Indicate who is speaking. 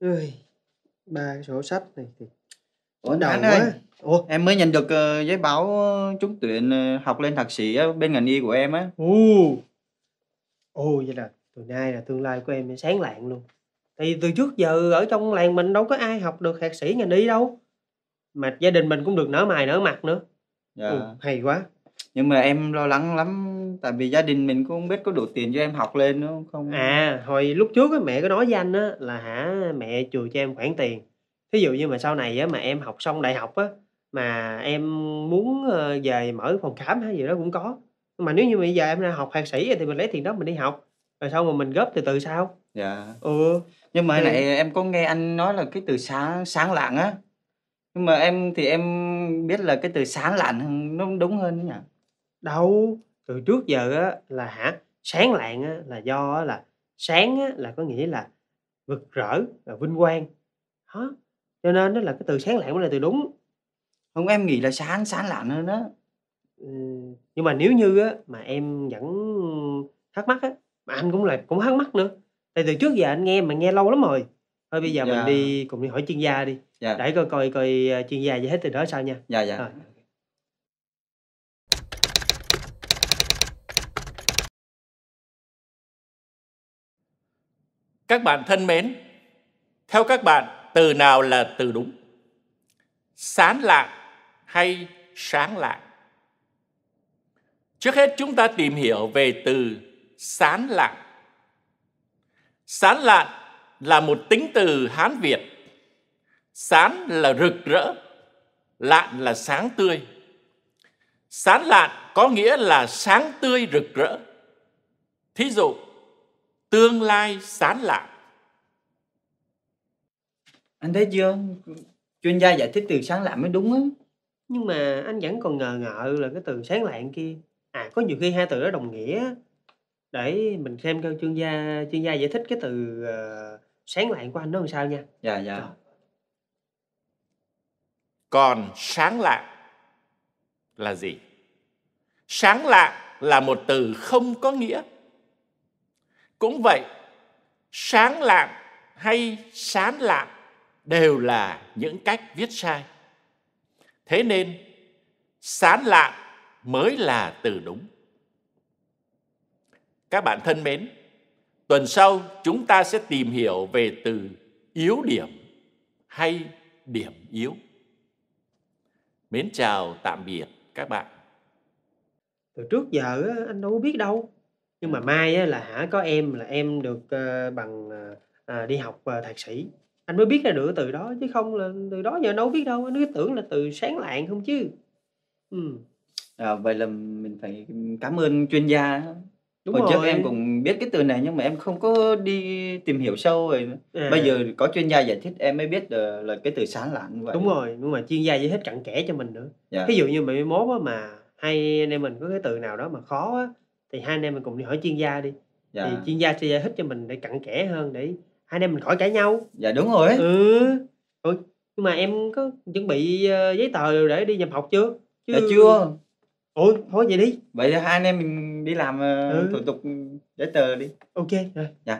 Speaker 1: Ôi, ba cái sổ sách này thì Ủa đầu Anh ơi, Ủa, em mới nhận được ờ, giấy báo ờ, trúng tuyển ờ, học lên thạc sĩ á, bên ngành y của em á. Ồ. Ồ vậy là từ nay là tương lai của em sáng lạng luôn. Thì từ trước giờ ở trong làng mình đâu có ai học được thạc sĩ ngành y đâu. Mà gia đình mình cũng được nở mày nở mặt nữa. Dạ. Ồ, hay quá nhưng mà em lo lắng lắm tại vì gia đình mình cũng không biết có đủ tiền cho em học lên nữa không, à hồi lúc trước á mẹ có nói với anh á là hả mẹ chừa cho em khoản tiền thí dụ như mà sau này á mà em học xong đại học á mà em muốn ờ, về mở phòng khám hay gì đó cũng có mà nếu như bây giờ em ra học thạc sĩ thì mình lấy tiền đó mình đi học rồi sau mà mình góp từ từ sao dạ ừ nhưng mà thì... này em có nghe anh nói là cái từ sáng sáng lạng á nhưng mà em thì em biết là cái từ sáng lạn nó đúng hơn đấy nhỉ Đâu, từ trước giờ á, là hả, sáng lạng á, là do á, là sáng á, là có nghĩa là rực rỡ, là vinh quang. Đó. Cho nên đó là cái từ sáng lạng mới là từ đúng. Không em nghĩ là sáng sáng lạng hơn đó. Ừ, nhưng mà nếu như á, mà em vẫn thắc mắc á, mà anh cũng là cũng thắc mắc nữa. Tại từ trước giờ anh nghe mà nghe lâu lắm rồi. Thôi bây giờ dạ. mình đi cùng đi hỏi chuyên gia đi. Dạ. Để coi coi coi ờ, chuyên gia giải hết từ đó sao nha. Dạ dạ. Rồi.
Speaker 2: Các bạn thân mến, theo các bạn, từ nào là từ đúng? Sán lạng hay sáng lạng? Trước hết chúng ta tìm hiểu về từ sán lạng. Sán lạng là một tính từ Hán Việt. Sán là rực rỡ, lạn là sáng tươi. Sán lạn có nghĩa là sáng tươi rực rỡ. Thí dụ, tương lai sáng lạ.
Speaker 1: Anh thấy chưa? Chuyên gia giải thích từ sáng lạ mới đúng á. Nhưng mà anh vẫn còn ngờ ngợ là cái từ sáng lạng kia. À có nhiều khi hai từ đó đồng nghĩa. Để mình xem coi chuyên gia chuyên gia giải thích cái từ uh, ờ, sáng lạng của anh nó làm sao nha.
Speaker 2: Dạ dạ. Còn sáng lạng là gì? Sáng lạng là một từ không có nghĩa cũng vậy sáng lạng hay sán lạng đều là những cách viết sai thế nên sán lạng mới là từ đúng các bạn thân mến tuần sau chúng ta sẽ tìm hiểu về từ yếu điểm hay điểm yếu mến chào tạm biệt các bạn
Speaker 1: từ trước giờ anh đâu biết đâu nhưng mà mai á, là hả có em là em được ờ, bằng ờ, ờ, đi học ờ, thạc sĩ. Anh mới biết ra được từ đó chứ không là từ đó giờ đâu có biết đâu, anh cứ tưởng là từ sáng lạng không chứ. Ừm. À, vậy là mình phải cảm ơn chuyên gia. Đúng Hồi trước em cũng biết cái từ này nhưng mà em không có đi tìm hiểu sâu rồi. À. Bây giờ có chuyên gia giải thích em mới biết là, cái từ sáng lạn vậy. Đúng rồi, nhưng mà chuyên gia giải thích cặn kẽ cho mình nữa. Dạ. Ví dụ như mày 71 á mà hay anh em mình có cái từ nào đó mà khó á thì hai anh em mình cùng đi hỏi chuyên gia đi dạ. thì chuyên gia sẽ giải thích cho mình để cặn kẽ hơn để hai anh em mình khỏi cãi nhau dạ đúng rồi ừ Ôi, nhưng mà em có chuẩn bị ờ, giấy tờ để đi nhập học chưa chứ dạ, chưa ủa thôi vậy đi vậy là hai anh em mình đi làm ờ, ừ. thủ tục giấy tờ đi ok rồi dạ